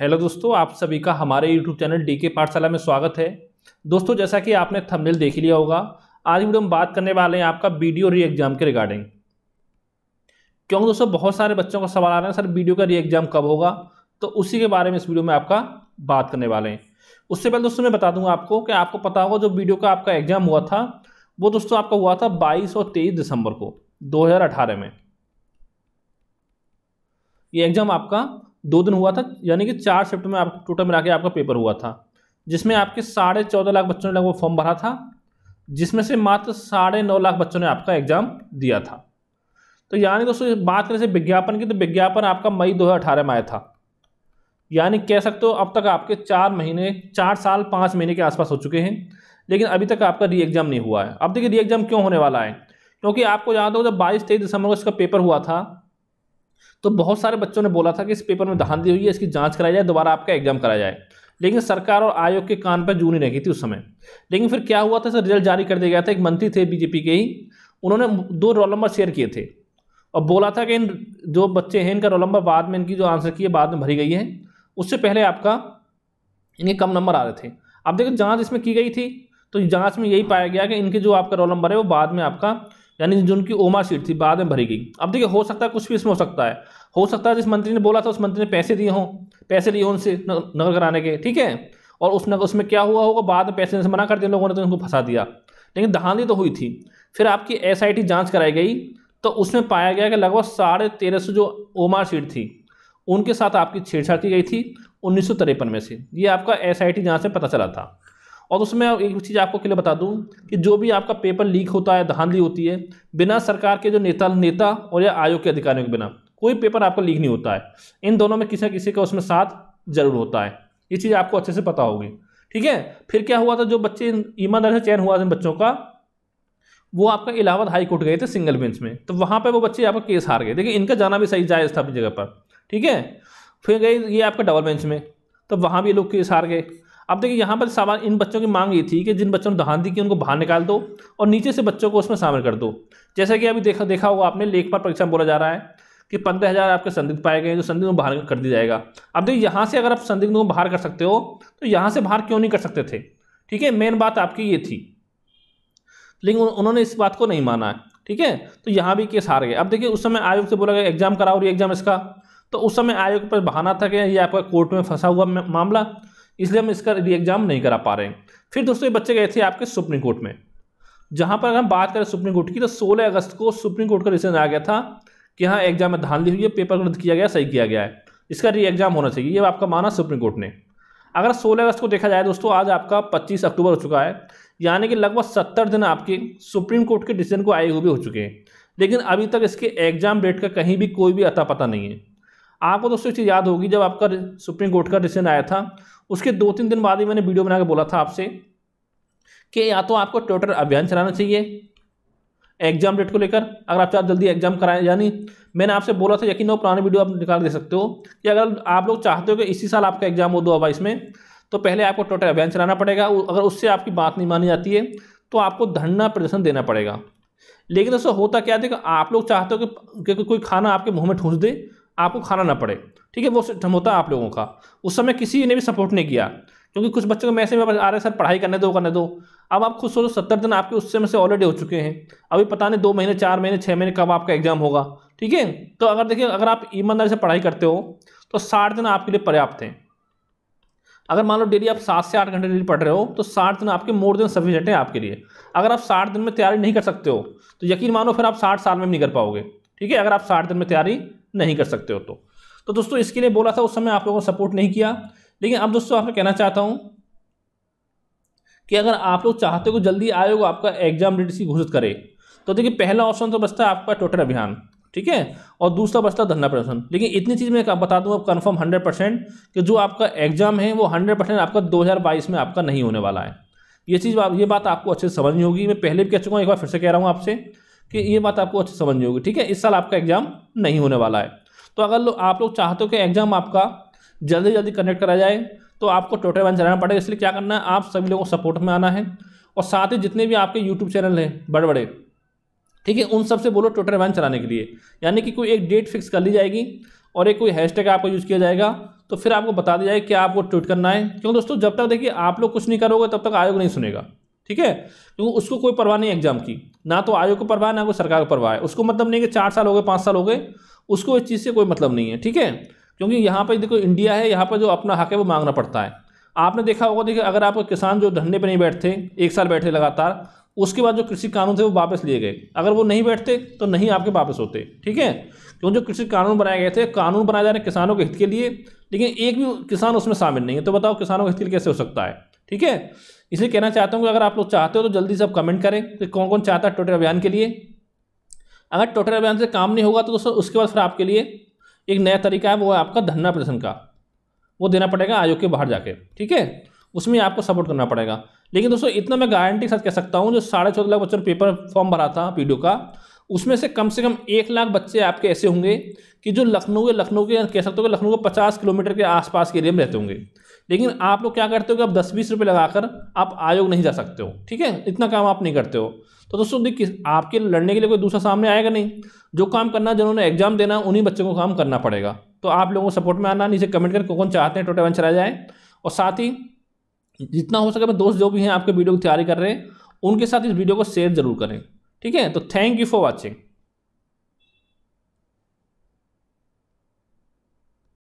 hello दोस्तों आप सभी का हमारे यूट्यूब चैनल डी के पाठशाला में स्वागत है दोस्तों जैसा कि आपने थंबनेल देख लिया होगा आज वीडियो हम बात करने वाले हैं आपका वीडियो री एग्ज़ाम के रिगार्डिंग क्योंकि दोस्तों बहुत सारे बच्चों का सवाल आ रहा है सर वीडियो का री एग्ज़ाम कब होगा तो उसी के बारे में इस वीडियो में आपका बात करने वाले हैं उससे पहले दोस्तों मैं बता दूंगा आपको कि आपको पता होगा जो वीडियो का आपका एग्ज़ाम हुआ था वो दोस्तों आपका हुआ था बाईस और तेईस दिसंबर को दो में ये एग्ज़ाम आपका दो दिन हुआ था यानी कि चार शिफ्ट में आप टोटल मिला के आपका पेपर हुआ था जिसमें आपके साढ़े चौदह लाख बच्चों ने लगभग फॉर्म भरा था जिसमें से मात्र साढ़े नौ लाख बच्चों ने आपका एग्जाम दिया था तो यानी दोस्तों बात करें से विज्ञापन की तो विज्ञापन आपका मई दो में आया था यानी कह सकते हो अब तक आपके चार महीने चार साल पाँच महीने के आसपास हो चुके हैं लेकिन अभी तक आपका री एग्ज़ाम नहीं हुआ है अब देखिए री एग्ज़ाम क्यों होने वाला है क्योंकि आपको याद हो जब बाईस तेईस दिसंबर को इसका पेपर हुआ था तो बहुत सारे बच्चों ने बोला था कि इस पेपर में धांधली हुई है इसकी जांच कराई जाए दोबारा आपका एग्जाम कराया जाए लेकिन सरकार और आयोग के कान पर जू नहीं रखी थी उस समय लेकिन फिर क्या हुआ था सर रिजल्ट जारी कर दिया गया था एक मंत्री थे बीजेपी के ही उन्होंने दो रोल नंबर शेयर किए थे और बोला था कि इन जो बच्चे हैं इनका रोल नंबर बाद में इनकी जो आंसर की है बाद में भरी गई है उससे पहले आपका इनके कम नंबर आ रहे थे अब देखो जाँच इसमें की गई थी तो जाँच में यही पाया गया कि इनके जो आपका रोल नंबर है वो बाद में आपका यानी जो उनकी ओमा सीट थी बाद में भरी गई अब देखिए हो सकता है कुछ भी इसमें हो सकता है हो सकता है जिस मंत्री ने बोला था उस मंत्री ने पैसे दिए हों पैसे लिए उनसे नगर कराने के ठीक है और उस नगर उसमें क्या हुआ होगा बाद में पैसे से मना कर दिया लोगों ने तो उनको फंसा दिया लेकिन दहानी तो हुई थी फिर आपकी एस आई जाँच कराई गई तो उसमें पाया गया कि लगभग साढ़े तेरह सौ जो ओमार सीट थी उनके साथ आपकी छेड़छाड़ की गई थी उन्नीस में से ये आपका एस आई जाँच में पता चला था और उसमें एक चीज़ आपको के लिए बता दूं कि जो भी आपका पेपर लीक होता है धांधली होती है बिना सरकार के जो नेता नेता और या आयोग के अधिकारियों के बिना कोई पेपर आपका लीक नहीं होता है इन दोनों में किसी न किसी का उसमें साथ जरूर होता है ये चीज़ आपको अच्छे से पता होगी ठीक है फिर क्या हुआ था जो बच्चे ईमानदार से चयन हुआ था इन बच्चों का वो आपका इलाहाबाद हाई कोर्ट गए थे सिंगल बेंच में तो वहाँ पर वो बच्चे आपका केस हार गए देखिए इनका जाना भी सही जायज़ था अपनी जगह पर ठीक है फिर गए ये आपका डबल बेंच में तो वहाँ भी लोग केस हार गए अब देखिए यहाँ पर सामान इन बच्चों की मांग ये थी कि जिन बच्चों ने दी की उनको बाहर निकाल दो और नीचे से बच्चों को उसमें शामिल कर दो जैसा कि अभी देखा देखा होगा आपने पर परीक्षा में बोला जा रहा है कि पंद्रह हज़ार आपके संदिग्ध पाए गए जो संदिग्ध बाहर कर दिया जाएगा अब देखिए यहाँ से अगर आप संदिग्ध को बाहर कर सकते हो तो यहाँ से बाहर क्यों नहीं कर सकते थे ठीक है मेन बात आपकी ये थी लेकिन उन्होंने इस बात को नहीं माना है ठीक है तो यहाँ भी केस हार गए अब देखिए उस समय आयोग से बोला गया एग्जाम कराओ रही एग्जाम इसका तो उस समय आयोग पर बहाना था कि ये आपका कोर्ट में फंसा हुआ मामला इसलिए हम इसका री एग्ज़ाम नहीं करा पा रहे हैं फिर दोस्तों ये बच्चे गए थे आपके सुप्रीम कोर्ट में जहाँ पर अगर हम बात करें सुप्रीम कोर्ट की तो 16 अगस्त को सुप्रीम कोर्ट का डिसीजन आ गया था कि हाँ एग्जाम में धान ली हुई है पेपर रद्द किया गया सही किया गया है इसका री एग्ज़ाम होना चाहिए ये आपका माना सुप्रीम कोर्ट ने अगर सोलह अगस्त को देखा जाए दोस्तों आज आपका पच्चीस अक्टूबर हो चुका है यानी कि लगभग सत्तर दिन आपके सुप्रीम कोर्ट के डिसीजन को आए हुए हो चुके हैं लेकिन अभी तक इसके एग्ज़ाम डेट का कहीं भी कोई भी अता पता नहीं है आपको दोस्तों चीज़ याद होगी जब आपका सुप्रीम कोर्ट का डिसीजन आया था उसके दो तीन दिन बाद ही मैंने वीडियो बना के बोला था आपसे कि या तो आपको ट्विटर अभियान चलाना चाहिए एग्जाम डेट को लेकर अगर आप चाहते तो जल्दी एग्जाम कराएं यानी मैंने आपसे बोला था यकीन हो पुराने वीडियो आप निकाल दे सकते हो कि अगर आप लोग चाहते हो कि इसी साल आपका एग्जाम हो दो बाईस में तो पहले आपको ट्विटर अभियान चलाना पड़ेगा अगर उससे आपकी बात नहीं मानी जाती है तो आपको धरना प्रदर्शन देना पड़ेगा लेकिन दोस्तों होता क्या था कि आप लोग चाहते हो कि, कोई खाना आपके मुँह में ठूस दे आपको खाना ना पड़े ठीक है वो सिस्टम होता है आप लोगों का उस समय किसी ने भी सपोर्ट नहीं किया क्योंकि कुछ बच्चों को मैसेज में आ रहे सर पढ़ाई करने दो करने दो अब आप खुद सोचो सत्तर दिन आपके उस समय से ऑलरेडी हो चुके हैं अभी पता नहीं दो महीने चार महीने छः महीने कब आपका एग्जाम होगा ठीक है तो अगर देखिए अगर आप ईमानदारी से पढ़ाई करते हो तो साठ दिन आपके लिए पर्याप्त हैं अगर मान लो डेली आप सात से आठ घंटे डेली पढ़ रहे हो तो साठ दिन आपके मोर देन सफिशेंट हैं आपके लिए अगर आप साठ दिन में तैयारी नहीं कर सकते हो तो यकीन मानो फिर आप साठ साल में भी नहीं कर पाओगे ठीक है अगर आप साठ दिन में तैयारी नहीं कर सकते हो तो तो दोस्तों इसके लिए बोला था उस समय आप लोगों ने सपोर्ट नहीं किया लेकिन अब दोस्तों आपको कहना चाहता हूँ कि अगर आप लोग चाहते हो जल्दी आयोग आपका एग्जाम डेट घोषित करे तो देखिए पहला ऑप्शन तो बचता है आपका टोटल अभियान ठीक है और दूसरा बचता है धरना प्रदर्शन लेकिन इतनी चीज़ मैं बता दूँ अब कन्फर्म हंड्रेड परसेंट कि जो आपका एग्जाम है वो हंड्रेड परसेंट आपका दो हज़ार बाईस में आपका नहीं होने वाला है ये चीज़ ये बात आपको अच्छे से समझनी होगी मैं पहले भी कह चुका हूँ एक बार फिर से कह रहा हूँ आपसे कि ये बात आपको अच्छे समझ होगी ठीक है इस साल आपका एग्जाम नहीं होने वाला है तो अगर लो, आप लोग चाहते हो कि एग्जाम आपका जल्दी जल्दी कंडक्ट करा जाए तो आपको टोटल वन चलाना पड़ेगा इसलिए क्या करना है आप सभी लोगों को सपोर्ट में आना है और साथ ही जितने भी आपके यूट्यूब चैनल हैं बड़े बड़े ठीक है उन सबसे बोलो टोटल वैन चलाने के लिए यानी कि कोई एक डेट फिक्स कर ली जाएगी और एक कोई हैश आपको यूज़ किया जाएगा तो फिर आपको बता दिया जाए कि आपको ट्वीट करना है क्योंकि दोस्तों जब तक देखिए आप लोग कुछ नहीं करोगे तब तक आयोग नहीं सुनेगा ठीक है क्योंकि तो उसको कोई परवाह नहीं एग्जाम की ना तो आयोग को परवाह ना कोई सरकार को परवाह है उसको मतलब नहीं कि चार साल हो गए पाँच साल हो गए उसको इस चीज़ से कोई मतलब नहीं है ठीक है क्योंकि यहाँ पर देखो इंडिया है यहाँ पर जो अपना हक है वो मांगना पड़ता है आपने देखा होगा देखिए अगर आप किसान जो धरने पर नहीं बैठते एक साल बैठे लगातार उसके बाद जो कृषि कानून थे वो वापस लिए गए अगर वो नहीं बैठते तो नहीं आपके वापस होते ठीक है क्यों जो कृषि कानून बनाए गए थे कानून बनाए जा रहे किसानों के हित के लिए लेकिन एक भी किसान उसमें शामिल नहीं है तो बताओ किसानों के हित के लिए कैसे हो सकता है ठीक है इसलिए कहना चाहता हूँ कि अगर आप लोग चाहते हो तो जल्दी से आप कमेंट करें कि कौन कौन चाहता है टोटर अभियान के लिए अगर टोटर अभियान से काम नहीं होगा तो दोस्तों उसके बाद फिर आपके लिए एक नया तरीका है वो है आपका धरना प्रदर्शन का वो देना पड़ेगा आयोग के बाहर जाके ठीक है उसमें आपको सपोर्ट करना पड़ेगा लेकिन दोस्तों इतना मैं गारंटी के साथ कह सकता हूँ जो साढ़े चौदह लाख बच्चों ने पेपर फॉर्म भरा था पी का उसमें से कम से कम एक लाख बच्चे आपके ऐसे होंगे कि जो लखनऊ के लखनऊ के कह सकते हो कि लखनऊ के पचास किलोमीटर के आसपास के एरिया में रहते होंगे लेकिन आप लोग क्या करते हो कि आप दस बीस रुपये लगाकर आप आयोग नहीं जा सकते हो ठीक है इतना काम आप नहीं करते हो तो दोस्तों देखिए आपके लड़ने के लिए कोई दूसरा सामने आएगा नहीं जो काम करना जिन्होंने एग्जाम देना उन्हीं बच्चों को काम करना पड़ेगा तो आप लोगों को सपोर्ट में आना नीचे कमेंट करके कौन चाहते हैं टोटे वन चला जाए और साथ ही जितना हो सके मैं दोस्त जो भी हैं आपके वीडियो की तैयारी कर रहे हैं उनके साथ इस वीडियो को शेयर जरूर करें ठीक है तो थैंक यू फॉर वॉचिंग